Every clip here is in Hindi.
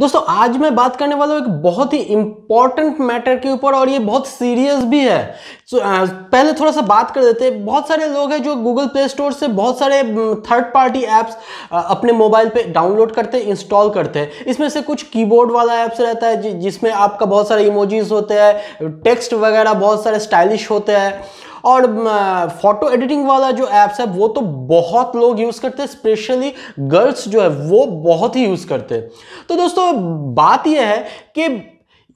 दोस्तों आज मैं बात करने वाला हूँ एक बहुत ही इंपॉर्टेंट मैटर के ऊपर और ये बहुत सीरियस भी है तो पहले थोड़ा सा बात कर देते हैं बहुत सारे लोग हैं जो गूगल प्ले स्टोर से बहुत सारे थर्ड पार्टी ऐप्स अपने मोबाइल पे डाउनलोड करते हैं इंस्टॉल करते हैं इसमें से कुछ कीबोर्ड वाला ऐप्स रहता है जिसमें आपका बहुत सारे इमोजीज होते हैं टेक्स्ट वगैरह बहुत सारे स्टाइलिश होते हैं और फोटो एडिटिंग वाला जो ऐप्स है वो तो बहुत लोग यूज़ करते हैं स्पेशली गर्ल्स जो है वो बहुत ही यूज़ करते हैं तो दोस्तों बात यह है कि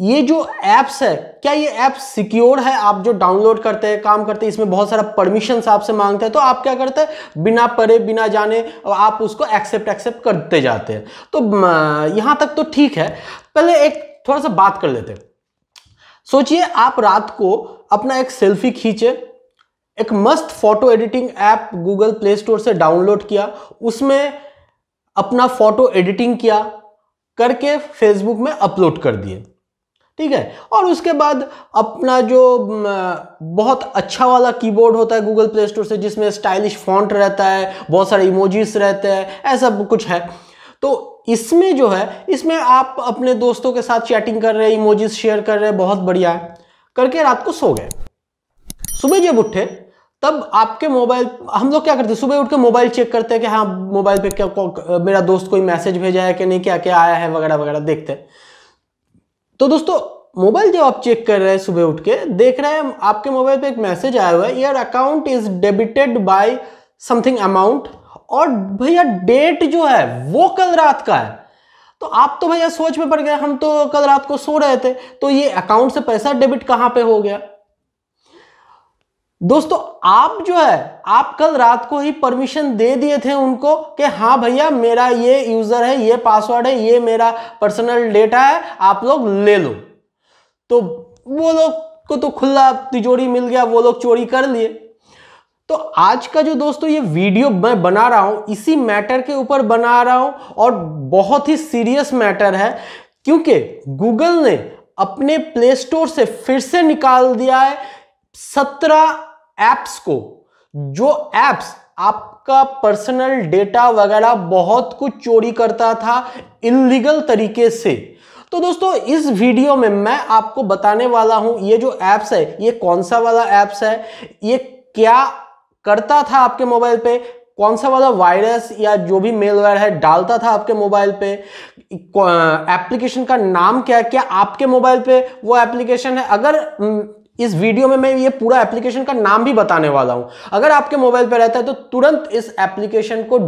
ये जो ऐप्स है क्या ये ऐप सिक्योर है आप जो डाउनलोड करते हैं काम करते हैं इसमें बहुत सारा परमिशन आपसे मांगते हैं तो आप क्या करते हैं बिना पढ़े बिना जाने आप उसको एक्सेप्ट एक्सेप्ट करते जाते हैं तो यहाँ तक तो ठीक है पहले एक थोड़ा सा बात कर लेते हैं सोचिए आप रात को अपना एक सेल्फी खींचे एक मस्त photo editing app Google Play Store से डाउनलोड किया उसमें अपना फोटो एडिटिंग किया करके फेसबुक में अपलोड कर दिए ठीक है और उसके बाद अपना जो बहुत अच्छा वाला कीबोर्ड होता है गूगल प्ले स्टोर से जिसमें स्टाइलिश फॉन्ट रहता है बहुत सारे इमोजीज रहते हैं ऐसा कुछ है तो इसमें जो है इसमें आप अपने दोस्तों के साथ चैटिंग कर रहे हैं इमोजीज शेयर कर रहे हैं बहुत बढ़िया है करके रात को सो गए सुबह जब उठे तब आपके मोबाइल हम लोग क्या करते हैं सुबह उठ के मोबाइल चेक करते हैं कि हाँ मोबाइल पे क्या, मेरा दोस्त कोई मैसेज भेजा है कि नहीं क्या क्या आया है वगैरह वगैरह देखते हैं तो दोस्तों मोबाइल जब आप चेक कर रहे हैं सुबह उठ के देख रहे हैं आपके मोबाइल पे एक मैसेज आया हुआ है यार account is debited by something amount और भैया डेट जो है वो कल रात का है तो आप तो भैया सोच में पड़ गए हम तो कल रात को सो रहे थे तो ये अकाउंट से पैसा डेबिट कहाँ पे हो गया दोस्तों आप जो है आप कल रात को ही परमिशन दे दिए थे उनको कि हाँ भैया मेरा ये यूजर है ये पासवर्ड है ये मेरा पर्सनल डेटा है आप लोग ले लो तो वो लोग को तो खुला तिजोरी मिल गया वो लोग चोरी कर लिए तो आज का जो दोस्तों ये वीडियो मैं बना रहा हूँ इसी मैटर के ऊपर बना रहा हूँ और बहुत ही सीरियस मैटर है क्योंकि गूगल ने अपने प्ले स्टोर से फिर से निकाल दिया है सत्रह एप्स को जो एप्स आपका पर्सनल डेटा वगैरह बहुत कुछ चोरी करता था इनलीगल तरीके से तो दोस्तों इस वीडियो में मैं आपको बताने वाला हूं ये जो एप्स है ये कौन सा वाला एप्स है ये क्या करता था आपके मोबाइल पे कौन सा वाला वायरस या जो भी मेलवेयर है डालता था आपके मोबाइल पे एप्लीकेशन का नाम क्या है क्या आपके मोबाइल पे वो एप्लीकेशन है अगर इस वीडियो में मैं ये पूरा एप्लीकेशन का नाम भी बताने वाला हूं अगर आपके मोबाइल पर रहता है तो तुरंत इस एप्लीकेशन को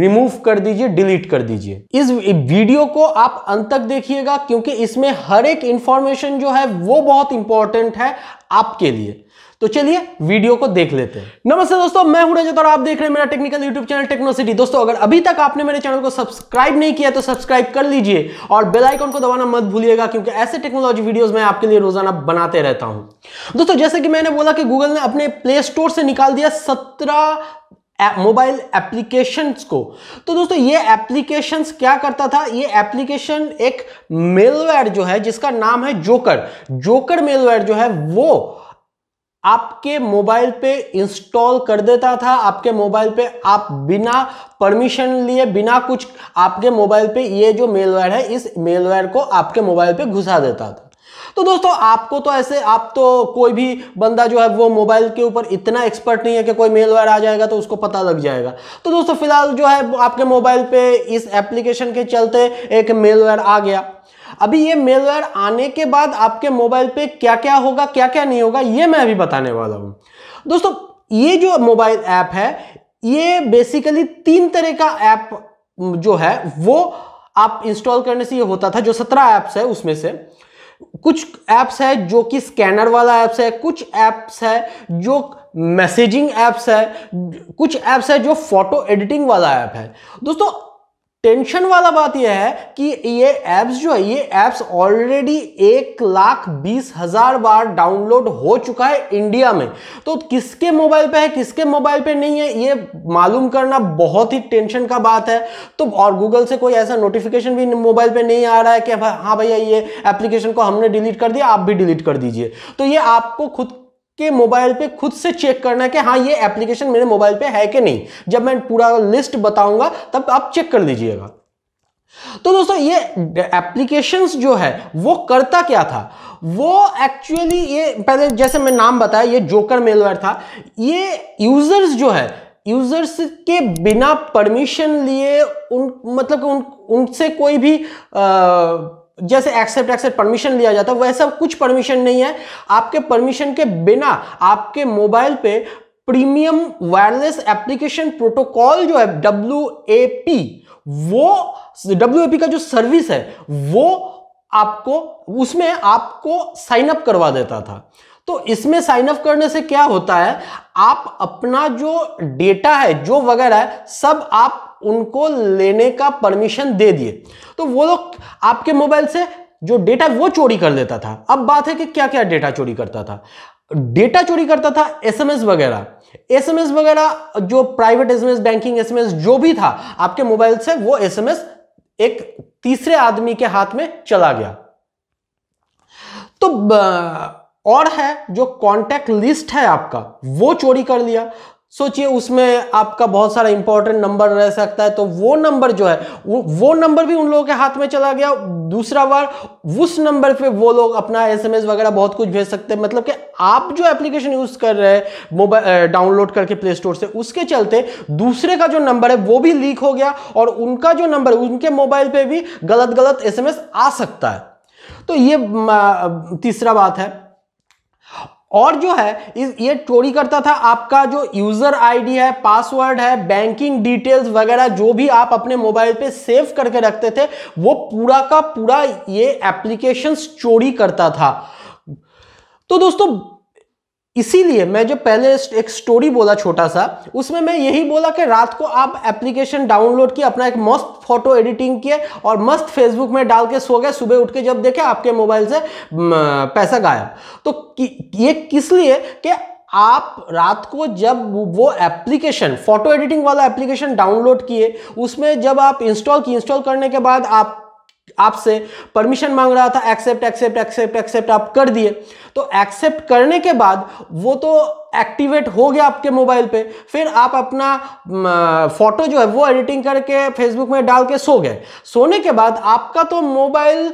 रिमूव कर दीजिए डिलीट कर दीजिए इस वीडियो को आप अंत तक देखिएगा क्योंकि इसमें हर एक इंफॉर्मेशन जो है वो बहुत इंपॉर्टेंट है आपके लिए तो चलिए वीडियो को देख लेते हैं नमस्ते दोस्तों मैं हूं रजत और आप देख रहे हैं मेरा टेक्निकल यूट्यूब चैनल टेक्नोसिटी दोस्तों अगर अभी तक आपने मेरे चैनल को सब्सक्राइब नहीं किया तो सब्सक्राइब कर लीजिए और बेल आइकन को दबाना मत भूलिएगा क्योंकि ऐसे टेक्नोलॉजी वीडियोस मैं आपके लिए रोजाना बनाते रहता हूं दोस्तों जैसे कि मैंने बोला कि गूगल ने अपने प्ले स्टोर से निकाल दिया सत्रह मोबाइल एप्लीकेशंस को तो दोस्तों ये एप्लीकेशंस क्या करता था ये एप्लीकेशन एक मेलवेयर जो है जिसका नाम है जोकर जोकर मेलवेयर जो है वो आपके मोबाइल पे इंस्टॉल कर देता था आपके मोबाइल पे आप बिना परमिशन लिए बिना कुछ आपके मोबाइल पे ये जो मेलवेयर है इस मेलवेयर को आपके मोबाइल पे घुसा देता था तो दोस्तों आपको तो ऐसे आप तो कोई भी बंदा जो है वो मोबाइल के ऊपर इतना एक्सपर्ट नहीं है कि कोई मेलवेयर आ जाएगा तो उसको पता लग जाएगा तो दोस्तों फिलहाल जो है आपके मोबाइल पे इस एप्लीकेशन के चलते एक मेलवेयर आ गया अभी ये मेलवेयर आने के बाद आपके मोबाइल पे क्या क्या होगा क्या क्या नहीं होगा ये मैं अभी बताने वाला हूं दोस्तों ये जो मोबाइल ऐप है ये बेसिकली तीन तरह का ऐप जो है वो आप इंस्टॉल करने से ये होता था जो सत्रह ऐप्स है उसमें से कुछ ऐप्स है जो कि स्कैनर वाला ऐप्स है कुछ ऐप्स है जो मैसेजिंग ऐप्स है कुछ ऐप्स है जो फोटो एडिटिंग वाला ऐप है दोस्तों टेंशन वाला बात यह है कि ये एप्स जो है ये एप्स ऑलरेडी एक लाख बीस हजार बार डाउनलोड हो चुका है इंडिया में तो किसके मोबाइल पे है किसके मोबाइल पे नहीं है ये मालूम करना बहुत ही टेंशन का बात है तो और गूगल से कोई ऐसा नोटिफिकेशन भी मोबाइल पे नहीं आ रहा है कि हाँ भैया ये एप्लीकेशन को हमने डिलीट कर दिया आप भी डिलीट कर दीजिए तो ये आपको खुद के मोबाइल पे खुद से चेक करना है कि हाँ ये एप्लीकेशन मेरे मोबाइल पे है कि नहीं जब मैं पूरा लिस्ट बताऊंगा तब आप चेक कर लीजिएगा तो दोस्तों ये एप्लीकेशंस जो है वो करता क्या था वो एक्चुअली ये पहले जैसे मैं नाम बताया ये जोकर मेलवेयर था ये यूजर्स जो है यूजर्स के बिना परमिशन लिए उन मतलब उन उनसे कोई भी आ, जैसे एक्सेप्ट एक्सेप्ट परमिशन लिया जाता है वैसा कुछ परमिशन नहीं है आपके परमिशन के बिना आपके मोबाइल पे प्रीमियम वायरलेस एप्लीकेशन प्रोटोकॉल जो है डब्ल्यू ए पी वो डब्ल्यू ए पी का जो सर्विस है वो आपको उसमें आपको साइन अप करवा देता था तो इसमें साइन अप करने से क्या होता है आप अपना जो डेटा है जो वगैरह है सब आप उनको लेने का परमिशन दे दिए तो वो लोग आपके मोबाइल से जो डेटा वो चोरी कर लेता था अब बात है कि क्या क्या डेटा चोरी करता था डेटा चोरी करता था एसएमएस वगैरह एसएमएस वगैरह जो प्राइवेट एसएमएस बैंकिंग एसएमएस जो भी था आपके मोबाइल से वो एसएमएस एक तीसरे आदमी के हाथ में चला गया तो और है जो कॉन्टैक्ट लिस्ट है आपका वो चोरी कर लिया सोचिए उसमें आपका बहुत सारा इंपॉर्टेंट नंबर रह सकता है तो वो नंबर जो है वो, नंबर भी उन लोगों के हाथ में चला गया दूसरा बार उस नंबर पे वो लोग अपना एसएमएस वगैरह बहुत कुछ भेज सकते हैं मतलब कि आप जो एप्लीकेशन यूज कर रहे हैं मोबाइल डाउनलोड करके प्ले स्टोर से उसके चलते दूसरे का जो नंबर है वो भी लीक हो गया और उनका जो नंबर उनके मोबाइल पर भी गलत गलत एस आ सकता है तो ये तीसरा बात है और जो है इस ये चोरी करता था आपका जो यूजर आईडी है पासवर्ड है बैंकिंग डिटेल्स वगैरह जो भी आप अपने मोबाइल पे सेव करके रखते थे वो पूरा का पूरा ये एप्लीकेशन चोरी करता था तो दोस्तों इसीलिए मैं जो पहले एक स्टोरी बोला छोटा सा उसमें मैं यही बोला कि रात को आप एप्लीकेशन डाउनलोड किए अपना एक मस्त फोटो एडिटिंग किए और मस्त फेसबुक में डाल के सो गए सुबह उठ के जब देखे आपके मोबाइल से पैसा गायब तो कि, ये किस लिए कि आप रात को जब वो एप्लीकेशन फोटो एडिटिंग वाला एप्लीकेशन डाउनलोड किए उसमें जब आप इंस्टॉल की इंस्टॉल करने के बाद आप आपसे परमिशन मांग रहा था एक्सेप्ट एक्सेप्ट एक्सेप्ट एक्सेप्ट आप कर दिए तो एक्सेप्ट करने के बाद वो तो एक्टिवेट हो गया आपके मोबाइल पे फिर आप अपना फोटो जो है वो एडिटिंग करके फेसबुक में डाल के सो गए सोने के बाद आपका तो मोबाइल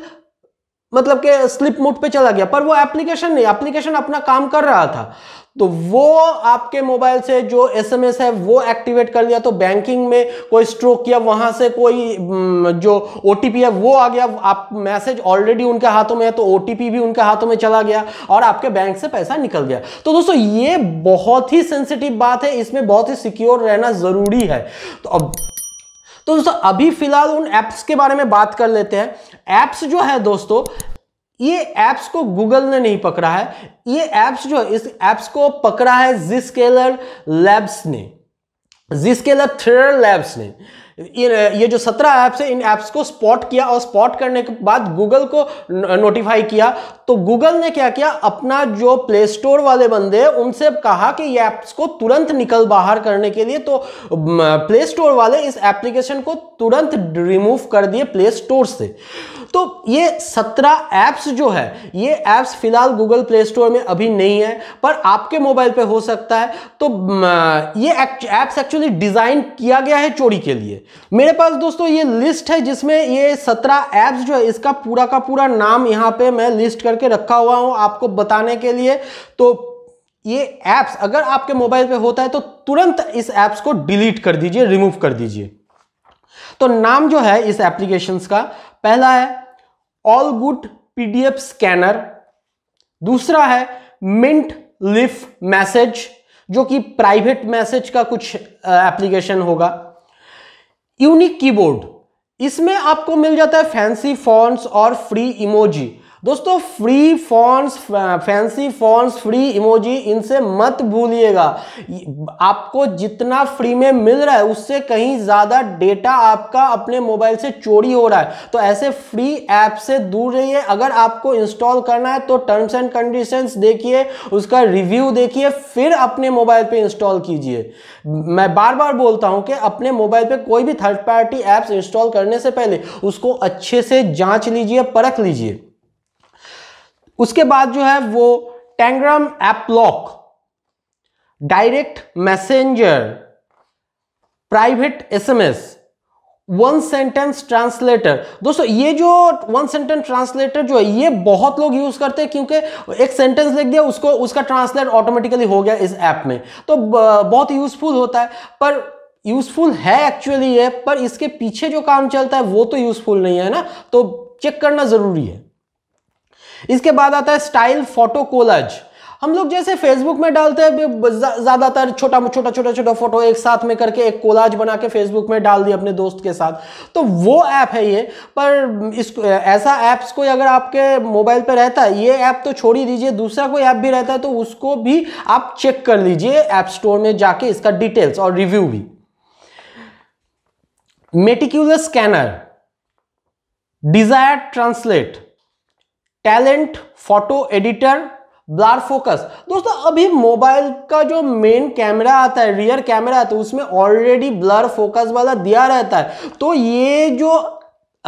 मतलब के स्लिप मोड पे चला गया पर वो एप्लीकेशन नहीं एप्लीकेशन अपना काम कर रहा था तो वो आपके मोबाइल से जो एसएमएस है वो एक्टिवेट कर लिया तो बैंकिंग में कोई स्ट्रोक किया वहां से कोई जो ओटीपी है वो आ गया आप मैसेज ऑलरेडी उनके हाथों में है तो ओटीपी भी उनके हाथों में चला गया और आपके बैंक से पैसा निकल गया तो दोस्तों ये बहुत ही सेंसिटिव बात है इसमें बहुत ही सिक्योर रहना जरूरी है तो अब तो दोस्तों अभी फिलहाल उन एप्स के बारे में बात कर लेते हैं एप्स जो है दोस्तों ये ऐप्स को गूगल ने नहीं पकड़ा है ये ऐप्स जो इस ऐप्स को पकड़ा है जिसकेलर लैब्स ने जिसकेलर थ्रेडर लैब्स ने ये जो सत्रह ऐप्स है इन ऐप्स को स्पॉट किया और स्पॉट करने के बाद गूगल को नोटिफाई किया तो गूगल ने क्या किया अपना जो प्ले स्टोर वाले बंदे उनसे कहा कि ये ऐप्स को तुरंत निकल बाहर करने के लिए तो प्ले स्टोर वाले इस एप्लीकेशन को तुरंत रिमूव कर दिए प्ले स्टोर से तो ये सत्रह ऐप्स जो है ये ऐप्स फिलहाल गूगल प्ले स्टोर में अभी नहीं है पर आपके मोबाइल पे हो सकता है तो ये ऐप्स एक्चुअली डिज़ाइन किया गया है चोरी के लिए मेरे पास दोस्तों ये लिस्ट है जिसमें ये सत्रह ऐप्स जो है इसका पूरा का पूरा नाम यहां पे मैं लिस्ट करके रखा हुआ हूं आपको बताने के लिए तो ये ऐप्स अगर आपके मोबाइल पे होता है तो तुरंत इस ऐप्स को डिलीट कर दीजिए रिमूव कर दीजिए तो नाम जो है इस एप्लीकेशंस का पहला है ऑल गुड पीडीएफ स्कैनर दूसरा है मिंट लिफ मैसेज जो कि प्राइवेट मैसेज का कुछ एप्लीकेशन होगा यूनिक कीबोर्ड इसमें आपको मिल जाता है फैंसी फॉन्ट्स और फ्री इमोजी दोस्तों free fonts fancy fonts free emoji इनसे मत भूलिएगा आपको जितना फ्री में मिल रहा है उससे कहीं ज़्यादा डेटा आपका अपने मोबाइल से चोरी हो रहा है तो ऐसे फ्री ऐप से दूर रहिए अगर आपको इंस्टॉल करना है तो टर्म्स एंड कंडीशंस देखिए उसका रिव्यू देखिए फिर अपने मोबाइल पर इंस्टॉल कीजिए मैं बार बार बोलता हूँ कि अपने मोबाइल पर कोई भी थर्ड पार्टी ऐप्स इंस्टॉल करने से पहले उसको अच्छे से जाँच लीजिए परख लीजिए उसके बाद जो है वो टेंग्राम app lock direct messenger private SMS one sentence translator दोस्तों ये जो वन सेंटेंस ट्रांसलेटर जो है ये बहुत लोग यूज करते हैं क्योंकि एक सेंटेंस लिख दिया उसको उसका ट्रांसलेट ऑटोमेटिकली हो गया इस ऐप में तो बहुत यूजफुल होता है पर यूजफुल है एक्चुअली ये पर इसके पीछे जो काम चलता है वो तो यूजफुल नहीं है ना तो चेक करना जरूरी है इसके बाद आता है स्टाइल फोटो कोलाज हम लोग जैसे फेसबुक में डालते हैं ज्यादातर छोटा छोटा छोटा छोटा फोटो एक साथ में करके एक कोलाज बना के फेसबुक में डाल दिया अपने दोस्त के साथ तो वो ऐप है ये पर इस ऐसा ऐप्स कोई अगर आपके मोबाइल पर रहता है ये ऐप तो छोड़ ही दीजिए दूसरा कोई ऐप भी रहता है तो उसको भी आप चेक कर लीजिए ऐप स्टोर में जाके इसका डिटेल्स और रिव्यू भी meticulous scanner desire translate talent photo editor blur focus दोस्तों अभी मोबाइल का जो मेन कैमरा आता है रियर कैमरा आता है उसमें ऑलरेडी ब्लर फोकस वाला दिया रहता है तो ये जो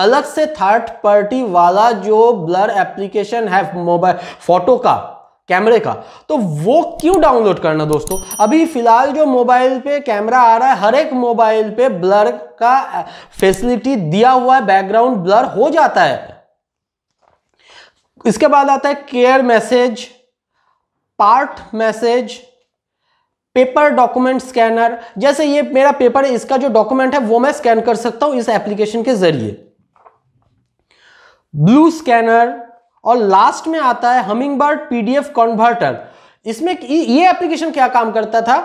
अलग से थर्ड पार्टी वाला जो ब्लर एप्लीकेशन है मोबाइल फोटो का कैमरे का तो वो क्यों डाउनलोड करना दोस्तों अभी फिलहाल जो मोबाइल पे कैमरा आ रहा है हर एक मोबाइल पे ब्लर का फैसिलिटी दिया हुआ है बैकग्राउंड ब्लर हो जाता है इसके बाद आता है care message part message paper document scanner जैसे ये मेरा पेपर है इसका जो डॉक्यूमेंट है वो मैं स्कैन कर सकता हूं इस एप्लीकेशन के जरिए ब्लू स्कैनर और लास्ट में आता है हमिंग बर्ड पीडीएफ कन्वर्टर इसमें ये एप्लीकेशन क्या काम करता था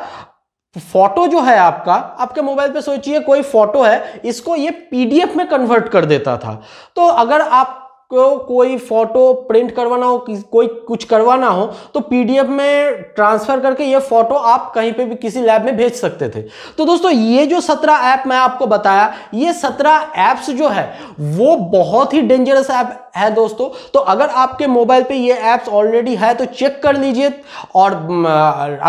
फोटो जो है आपका आपके मोबाइल पे सोचिए कोई फोटो है इसको ये पीडीएफ में कन्वर्ट कर देता था तो अगर आप को कोई फोटो प्रिंट करवाना हो कोई कुछ करवाना हो तो पीडीएफ में ट्रांसफर करके ये फोटो आप कहीं पे भी किसी लैब में भेज सकते थे तो दोस्तों ये जो सत्रह ऐप मैं आपको बताया ये सत्रह ऐप्स जो है वो बहुत ही डेंजरस ऐप है दोस्तों तो अगर आपके मोबाइल पे ये ऐप्स ऑलरेडी है तो चेक कर लीजिए और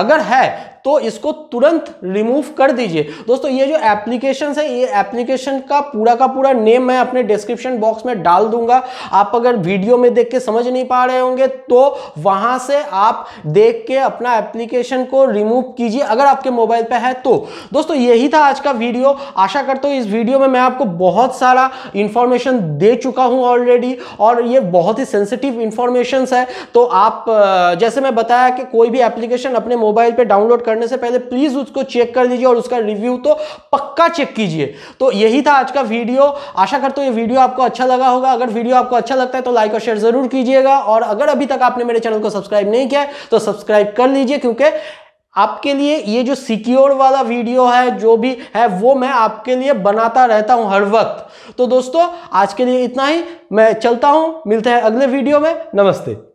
अगर है तो इसको तुरंत रिमूव कर दीजिए दोस्तों ये जो एप्लीकेशन है ये एप्लीकेशन का पूरा का पूरा नेम मैं अपने डिस्क्रिप्शन बॉक्स में डाल दूंगा आप अगर वीडियो में देख के समझ नहीं पा रहे होंगे तो वहां से आप देख के अपना एप्लीकेशन को रिमूव कीजिए अगर आपके मोबाइल पर है तो दोस्तों यही था आज का वीडियो आशा करता हूँ इस वीडियो में मैं आपको बहुत सारा इंफॉर्मेशन दे चुका हूँ ऑलरेडी और ये बहुत ही सेंसिटिव इंफॉर्मेशन है तो आप जैसे मैं बताया कि कोई भी एप्लीकेशन अपने मोबाइल पर डाउनलोड कर करने से पहले प्लीज उसको चेक कर लीजिए और उसका रिव्यू तो पक्का चेक कीजिए तो यही था आज का वीडियो आशा करता हूँ ये वीडियो आपको अच्छा लगा होगा अगर वीडियो आपको अच्छा लगता है तो लाइक और शेयर जरूर कीजिएगा और अगर अभी तक आपने मेरे चैनल को सब्सक्राइब नहीं किया तो सब्सक्राइब कर लीजिए क्योंकि आपके लिए ये जो सिक्योर वाला वीडियो है जो भी है वो मैं आपके लिए बनाता रहता हूँ हर वक्त तो दोस्तों आज के लिए इतना ही मैं चलता हूँ मिलते हैं अगले वीडियो में नमस्ते